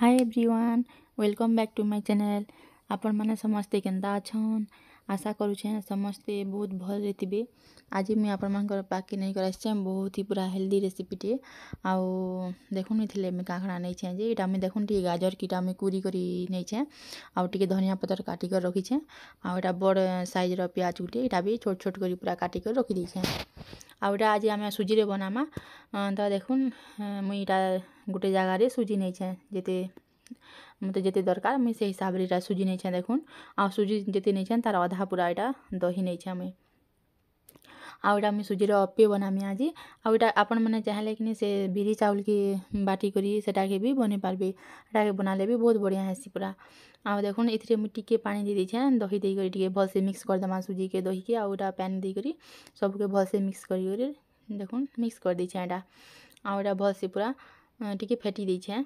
high everyone welcome back to my channel ଆପଣମାନେ ସମସ୍ତେ କେନ୍ତା ଅଛନ୍ ଆଶା କରୁଛେଁ ସମସ୍ତେ ବହୁତ୍ ଭଲ୍ରେ ଥିବେ ଆଜି ମୁଇଁ ଆପଣମାନଙ୍କର ପାଖ୍କେ ନେଇକରି ଆସିଛେଁ ବହୁତ୍ ହି ପୁରା ହେଲ୍ଦି ରେସିପିଟିଏ ଆଉ ଦେଖୁନ୍ ଇଥିର୍ଲାଗି ମୁଇଁ କାଣା କାଣା ନେଇଛେଁ ଯେ ଇଟା ମୁଇଁ ଦେଖୁନ୍ ଟିକେ ଗାଜର୍ କି ଇଟା ମୁଇଁ କୁରି କରି ନେଇଛେଁ ଆଉ ଟିକେ ଧନିଆ ପତର୍ କାଟିକରି ରଖିଛେଁ ଆଉ ଇଟା ବଡ଼୍ ସାଇଜ୍ର ପିଆଜ୍ ଗୁଟେ ଇଟା ବି ଛୋଟ୍ ଛୋଟ୍ କରି ପୁରା କାଟିକରି ରଖିଦେଇଛେଁ ଆଉ ଇଟା ଆଜି ଆମେ ସୁଜିରେ ବନାମା ତ ଦେଖୁନ୍ ମୁଇଁ ଇଟା ଗୁଟେ ଜାଗାରେ ସୁଜି ନେଇଛେଁ ଯେତେ मत जिते दरकार मुझे से हिसाब से सुजी नहीं छे देखु आ सुजी जिते नहीं छे तार अधा पूरा यहाँ दही नहीं छे मुई आईटा मुझे सुजीर अपे बनामी आज आईटा आपण मैंने चाहिए कि से बिरी चाउल के बाटिक भी बनई पार्बे एटा के बनाले भी बहुत बढ़िया हेसी पूरा आ देख ए मुझे पा देखे दही देकर भलसे मिक्स करदे सुजी के दही के आईटा पैन देकर सबके भलसे मिक्स कर देख मिक्स कर देचे एटा आईटा भलसे पूरा टी फेटी देचे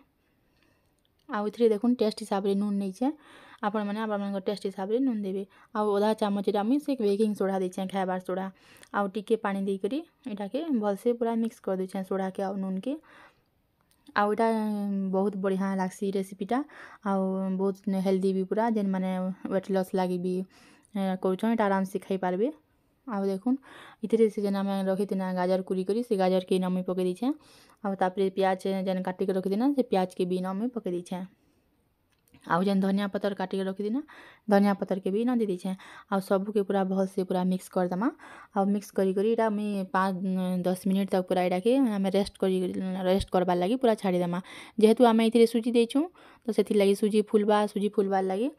ଆଉ ଏଥିରେ ଦେଖୁନ୍ ଟେଷ୍ଟ ହିସାବରେ ନୁନ୍ ନେଇଛେଁ ଆପଣମାନେ ଆପଣମାନଙ୍କର ଟେଷ୍ଟ ହିସାବରେ ନୁନ୍ ଦେବେ ଆଉ ଅଧା ଚାମଚରେ ଆମେ ସେ ବେକିଂ ସୋଡ଼ା ଦେଇଛେଁ ଖାଇବାର୍ ସୋଡ଼ା ଆଉ ଟିକେ ପାଣି ଦେଇକରି ଏଇଟାକେ ଭଲ୍ସେ ପୁରା ମିକ୍ସ କରିଦେଇଛେଁ ସୋଡ଼ାକେ ଆଉ ନୁନ୍କେ ଆଉ ଏଇଟା ବହୁତ ବଢ଼ିଆ ଲାଗ୍ସି ରେସିପିଟା ଆଉ ବହୁତ ହେଲ୍ଦି ବି ପୁରା ଯେନ୍ମାନେ ୱେଟ୍ ଲସ୍ ଲାଗି ବି କରୁଛନ୍ ଏଇଟା ଆରାମସେ ଖାଇପାରବେ आउ देख इतने से जेन आम रखी थी गाजर कुरी कर गाजर के नमी पकई दीछे आउे पिज जेन काटिक रखी थी से पिज के भी नमी पकई दीछे आउ जेन धनिया पतर काटिक रखी थी धनिया पतर के भी न दे दीछे आउ सबके पूरा भल से पूरा मिक्स करदेमा आउ मिक्स करा पाँच दस मिनिट तक पूरा यहाँ के आम रेस्ट कर रेस्ट करवार लगी पूरा छाड़देमा जेहेतु आम ये सुजी देचुँ तो से लगी सुजी फुलवा सुजी फुलवार लगे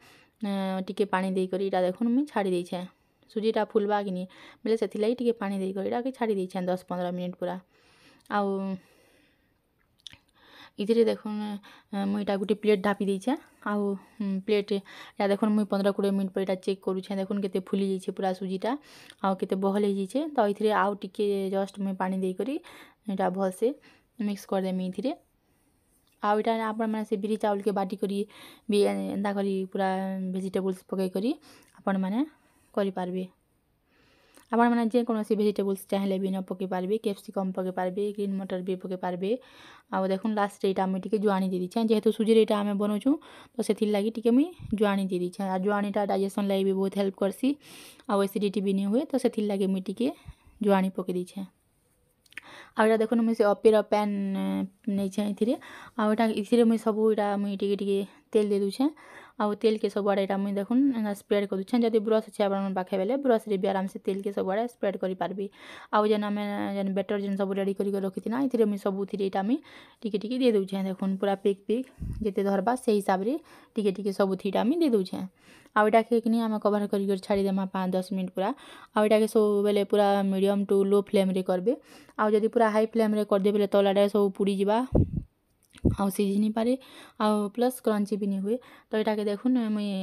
टी पा देकर यहाँ देखु मुझ छाड़ी देचे ସୁଜିଟା ଫୁଲ୍ବା କିନି ବେଲେ ସେଥିଲାଗି ଟିକେ ପାଣି ଦେଇକରି ଇଟାକେ ଛାଡ଼ି ଦେଇଛେଁ ଦଶ୍ ପନ୍ଦ୍ର ମିନିଟ୍ ପୁରା ଆଉ ଇଥିରେ ଦେଖୁନ୍ ମୁଇଁ ଇଟା ଗୁଟେ ପ୍ଲେଟ୍ ଢାପି ଦେଇଛେଁ ଆଉ ପ୍ଲେଟ୍ ଇଟା ଦେଖୁନ୍ ମୁଇଁ ପନ୍ଦ୍ର କୋଡ଼ିଏ ମିନିଟ୍ ପରେ ଇଟା ଚେକ୍ କରୁଛେଁ ଦେଖୁନ୍ କେତେ ଫୁଲି ଯାଇଛେ ପୁରା ସୁଜିଟା ଆଉ କେତେ ବହଲ୍ ହେଇଯାଇଛେ ତ ଇଥିରେ ଆଉ ଟିକେ ଜଷ୍ଟ୍ ମୁଇଁ ପାଣି ଦେଇକରି ଇଟା ଭଲ୍ସେ ମିକ୍ସ କରିଦେମି ଇଥିରେ ଆଉ ଇଟା ଆପଣମାନେ ସେ ବିରି ଚାଉଲ୍କେ ବାଟିକରି ବି ଏନ୍ତା କରି ପୁରା ଭେଜିଟେବୁଲ୍ସ ପକେଇକରି ଆପଣମାନେ କରିପାରବେ ଆପଣମାନେ ଯେକୌଣସି ଭେଜିଟେବୁଲ୍ସ ଚାହିଁଲେ ବି ନ ପକାଇ ପାରିବେ କ୍ୟାପ୍ସିକମ୍ ପକାଇ ପାରିବେ ଗ୍ରୀନ୍ ମଟର ବି ପକାଇ ପାରିବେ ଆଉ ଦେଖୁନ୍ ଲାଷ୍ଟରେ ଏଇଟା ମୁଇଁ ଟିକେ ଜୁଆଣି ଦେଇ ଦେଇଛେଁ ଯେହେତୁ ସୁଜିରେ ଏଇଟା ଆମେ ବନଉଛୁ ତ ସେଥିର୍ଲାଗି ଟିକେ ମୁଇଁ ଜୁଆଣି ଦେଇ ଦେଇଛେଁ ଆଉ ଜୁଆଣିଟା ଡାଇଜେସନ୍ ଲାଗି ବି ବହୁତ ହେଲ୍ପ କର୍ସି ଆଉ ଏସିଡ଼ିଟି ବି ନି ହୁଏ ତ ସେଥିର୍ଲାଗି ମୁଇଁ ଟିକେ ଜୁଆଣି ପକାଇ ଦେଇଛେଁ ଆଉ ଏଇଟା ଦେଖୁନ୍ ମୁଇଁ ସେ ଅପେର ପ୍ୟାନ୍ ନେଇଛେଁ ଏଥିରେ ଆଉ ଏଇଟା ଏଥିରେ ମୁଇଁ ସବୁ ଏଇଟା ମୁଇଁ ଟିକେ ଟିକେ ତେଲ୍ ଦେଇ ଦେଉଛେଁ ଆଉ ତେଲ୍କେ ସବୁଆଡ଼େ ଏଇଟା ମୁଇଁ ଦେଖୁନ୍ ଏନ୍ତା ସ୍ପ୍ରେଡ଼୍ କରୁଛେଁ ଯଦି ବ୍ରସ୍ ଅଛି ଆପଣମାନେ ପାଖେ ବେଲେ ବ୍ରସ୍ରେ ବି ଆରାମ୍ସେ ତେଲ୍କେ ସବୁଆଡ଼େ ସ୍ପ୍ରେଡ଼୍ କରିପାର୍ବେ ଆଉ ଯେନ୍ ଆମେ ଯେନ୍ ବେଟର୍ ଯେନ୍ ସବୁ ରେଡ଼ି କରିକି ରଖିଥିନା ଏଥିରେ ମୁଇଁ ସବୁଥିରେ ଏଇଟା ମୁଇଁ ଟିକେ ଟିକେ ଦେଇ ଦେଉଛେଁ ଦେଖୁନ୍ ପୁରା ପିକ୍ ପିକ୍ ଯେତେ ଧର୍ବା ସେଇ ହିସାବରେ ଟିକେ ଟିକେ ସବୁଥିଟା ମୁଇଁ ଦେଇ ଦେଉଛେଁ ଆଉ ଏଇଟାକେ କିନି ଆମେ କଭର୍ କରିକରି ଛାଡ଼ିଦେମା ପାଞ୍ଚ ଦଶ ମିନିଟ୍ ପୁରା ଆଉ ଏଇଟାକେ ସବୁବେଲେ ପୁରା ମିଡ଼ିୟମ୍ ଟୁ ଲୋ ଫ୍ଲେମ୍ରେ କର୍ବେ ଆଉ ଯଦି ପୁରା ହାଇ ଫ୍ଲେମ୍ରେ କରିଦେବେ ବେଲେ ତଲାଟା ସବୁ ପୁଡ଼ିଯିବା ସିଝିନିପାରେ ଆଉ ପ୍ଲସ୍ କ୍ରଞ୍ଚି ବି ନି ହୁଏ ତ ଇଟାକେ ଦେଖୁନ୍ ମୁଇଁ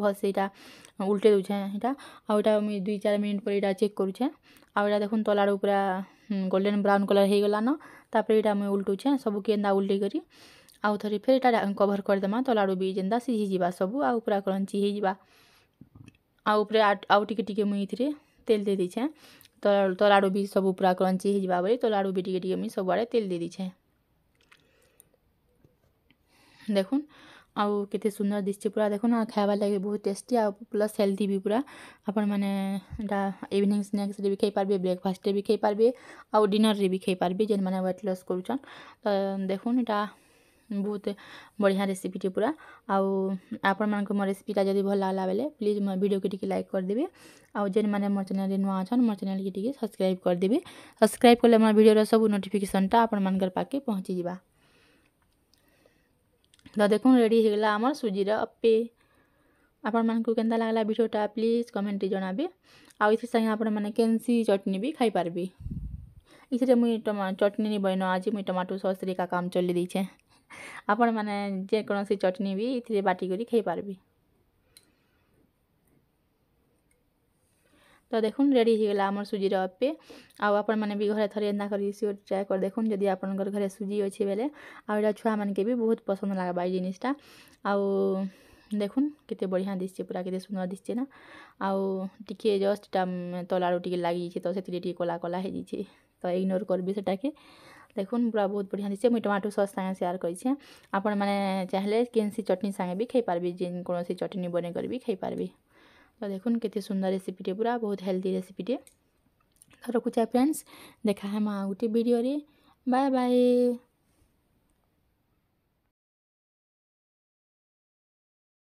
ଭଲ୍ସେ ଇଟା ଉଲ୍ଟେଇ ଦଉଛେଁ ଇଟା ଆଉ ଇଟା ମୁଇଁ ଦୁଇ ଚାର୍ ମିନିଟ୍ ପରେ ଇଟା ଚେକ୍ କରୁଛେଁ ଆଉ ଇଟା ଦେଖୁନ୍ ତଲ୍ ଆଡ଼ୁ ପୁରା ଗୋଲ୍ଡେନ୍ ବ୍ରାଉନ୍ କଲର୍ ହେଇଗଲାନ ତା'ପରେ ଇଟା ମୁଇଁ ଉଲ୍ଟଉଛେଁ ସବୁକେ ଏନ୍ତା ଉଲ୍ଟେଇ କରି ଆଉ ଥରେ ଫେର୍ ଇଟା କଭର୍ କରିଦେମା ତଲ୍ ଆଡ଼ୁ ବି ଯେନ୍ତା ସିଝିଯିବା ସବୁ ଆଉ ପୁରା କ୍ରଞ୍ଚି ହେଇଯିବା ଆଉ ଉପରେ ଆଉ ଟିକେ ଟିକେ ମୁଇଁ ଇଥିରେ ତେଲ୍ ଦେଇ ଦେଇଛେଁ ତଲ୍ ଆଡ଼ୁ ବି ସବୁ ପୁରା କ୍ରଞ୍ଚି ହେଇଯିବା ବୋଲି ତଲ୍ ଆଡ଼ୁ ବି ଟିକେ ଟିକେ ମୁଇଁ ସବୁଆଡ଼େ ତେଲ୍ ଦେଇ ଦେଇଛେଁ দেখুন ଆଉ କେତେ ସୁନ୍ଦର ଦିଶୁଛି ପୁରା ଦେଖୁନ୍ ଆଉ ଖାଇବାର୍ ଲାଗି ବହୁତ ଟେଷ୍ଟି ଆଉ ପ୍ଲସ୍ ହେଲ୍ଦି ବି ପୁରା ଆପଣମାନେ ଏଇଟା ଇଭିନିଂ ସ୍ନାକ୍ସରେ ବି ଖାଇପାରିବେ ବ୍ରେକଫାଷ୍ଟରେ ବି ଖାଇପାରିବେ ଆଉ ଡିନର୍ରେ ବି ଖାଇପାରିବେ ଯେନ୍ମାନେ ୱେଟ୍ ଲସ୍ କରୁଛନ୍ ତ ଦେଖୁନ୍ ଏଇଟା ବହୁତ ବଢ଼ିଆ ରେସିପିଟି ପୁରା ଆଉ ଆପଣମାନଙ୍କୁ ମୋ ରେସିପିଟା ଯଦି ଭଲ ଲାଗଲା ବେଲେ ପ୍ଲିଜ୍ ମୋ ଭିଡ଼ିଓକୁ ଟିକେ ଲାଇକ୍ କରିଦେବେ ଆଉ ଯେନ୍ମାନେ ମୋ ଚ୍ୟାନେଲ୍ରେ ନୂଆ ଅଛନ୍ ମୋ ଚ୍ୟାନେଲ୍କି ଟିକେ ସବସ୍କ୍ରାଇବ୍ କରିଦେବେ ସବସ୍କ୍ରାଇବ୍ କଲେ ମୋ ଭିଡ଼ିଓର ସବୁ ନୋଟିଫିକେସନ୍ଟା ଆପଣମାନଙ୍କର ପାଖେ ପହଞ୍ଚିଯିବା ତ ଦେଖୁନ୍ ରେଡ଼ି ହେଇଗଲା ଆମର୍ ସୁଜିର ଅପେ ଆପଣମାନଙ୍କୁ କେନ୍ତା ଲାଗ୍ଲା ଭିଡ଼ିଓଟା ପ୍ଲିଜ୍ କମେଣ୍ଟରେ ଜଣାବେ ଆଉ ଏଥିର୍ ସାଙ୍ଗେ ଆପଣମାନେ କେନ୍ସି ଚଟ୍ନି ବି ଖାଇପାରବେ ଏଥିରେ ମୁଇଁ ଚଟ୍ନି ନି ବନେଇନ ଆଜି ମୁଇଁ ଟମାଟୋ ସସ୍ରେ ଏକା କାମ୍ ଚଲେଇ ଦେଇଛେଁ ଆପଣମାନେ ଯେକୌଣସି ଚଟ୍ନି ବି ଏଥିରେ ବାଟିକରି ଖାଇପାରବେ তো দেখুন ରେଡ଼ି ହେଇଗଲା ଆମର ସୁଜିର ଅପେ ଆଉ ଆପଣମାନେ ବି ଘରେ ଥରେ ଏନ୍ତା କରି ସିଓର୍ ଟ୍ରାଏ କରି ଦେଖୁନ୍ ଯଦି ଆପଣଙ୍କର ଘରେ ସୁଜି ଅଛି ବେଲେ ଆଉ ଏଇଟା ଛୁଆମାନକେ ବି ବହୁତ ପସନ୍ଦ ଲାଗ୍ବା ଏଇ ଜିନିଷଟା ଆଉ ଦେଖୁନ୍ କେତେ ବଢ଼ିଆ ଦିଶୁଛି ପୁରା କେତେ ସୁନ୍ଦର ଦିଶୁଛି ନା ଆଉ ଟିକେ ଜଷ୍ଟଟା ତଲାରୁ ଟିକେ ଲାଗିଯାଇଛି ତ ସେଥିରେ ଟିକେ କଲା କଲା ହେଇଯାଇଛି ତ ଇଗ୍ନୋର୍ କରିବି ସେଟାକେ দেখুন পুরা বহুত বঢ়িয়া দিছে মুই টমাটো সস সাথে শেয়ার করছি আপনার মানে চাইলে কেনসি চটনি সাথে বি খাই পারবি যে কোনসি চটনি বনে করি বি খাই পারবি ତ ଦେଖୁନ୍ କେତେ ସୁନ୍ଦର ରେସିପିଟେ ପୁରା ବହୁତ ହେଲ୍ଦି ରେସିପିଟେ ତ ରଖୁଛେ ଫ୍ରେଣ୍ଡସ୍ ଦେଖା ହେମା ଆଉ ଗୋଟେ ଭିଡ଼ିଓରେ ବାଏ ବାଏ